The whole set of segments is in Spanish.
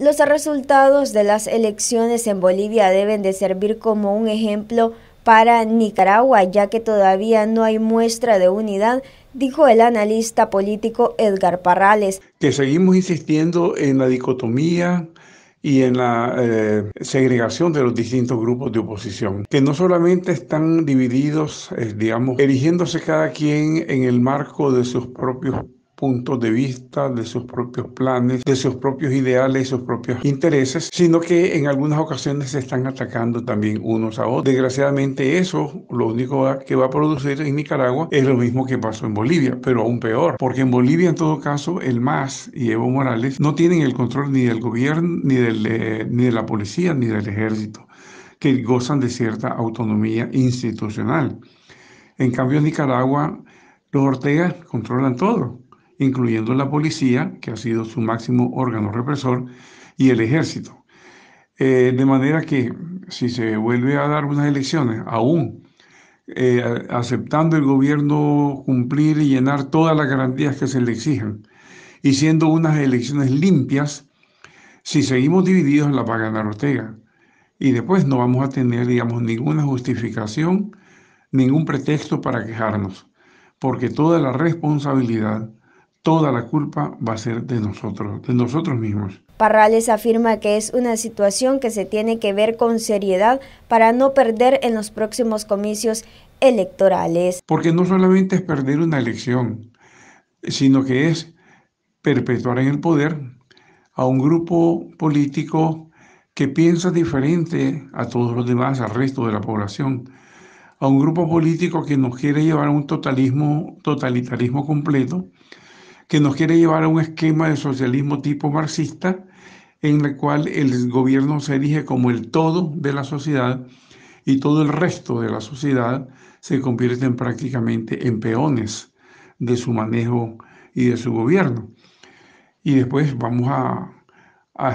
Los resultados de las elecciones en Bolivia deben de servir como un ejemplo para Nicaragua, ya que todavía no hay muestra de unidad, dijo el analista político Edgar Parrales. Que seguimos insistiendo en la dicotomía y en la eh, segregación de los distintos grupos de oposición, que no solamente están divididos, eh, digamos, erigiéndose cada quien en el marco de sus propios puntos de vista, de sus propios planes, de sus propios ideales, sus propios intereses, sino que en algunas ocasiones se están atacando también unos a otros. Desgraciadamente eso lo único que va a producir en Nicaragua es lo mismo que pasó en Bolivia, pero aún peor, porque en Bolivia en todo caso el MAS y Evo Morales no tienen el control ni del gobierno, ni, del, eh, ni de la policía, ni del ejército, que gozan de cierta autonomía institucional. En cambio, en Nicaragua, los Ortega controlan todo incluyendo la policía, que ha sido su máximo órgano represor, y el ejército. Eh, de manera que si se vuelve a dar unas elecciones, aún eh, aceptando el gobierno cumplir y llenar todas las garantías que se le exigen, y siendo unas elecciones limpias, si seguimos divididos la va a ganar Ortega. Y después no vamos a tener, digamos, ninguna justificación, ningún pretexto para quejarnos, porque toda la responsabilidad toda la culpa va a ser de nosotros, de nosotros mismos. Parrales afirma que es una situación que se tiene que ver con seriedad para no perder en los próximos comicios electorales. Porque no solamente es perder una elección, sino que es perpetuar en el poder a un grupo político que piensa diferente a todos los demás, al resto de la población, a un grupo político que nos quiere llevar a un totalismo, totalitarismo completo, que nos quiere llevar a un esquema de socialismo tipo marxista en el cual el gobierno se erige como el todo de la sociedad y todo el resto de la sociedad se en prácticamente en peones de su manejo y de su gobierno. Y después vamos a,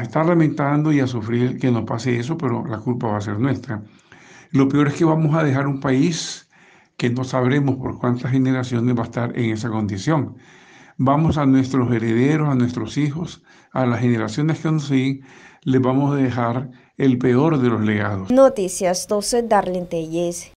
estar lamentando y a sufrir que no pase eso, pero la culpa va a ser nuestra. Lo peor es que vamos a dejar un país que no sabremos por cuántas generaciones va a estar en esa condición vamos a nuestros herederos, a nuestros hijos, a las generaciones que nos siguen, les vamos a dejar el peor de los legados. Noticias 12, Darlene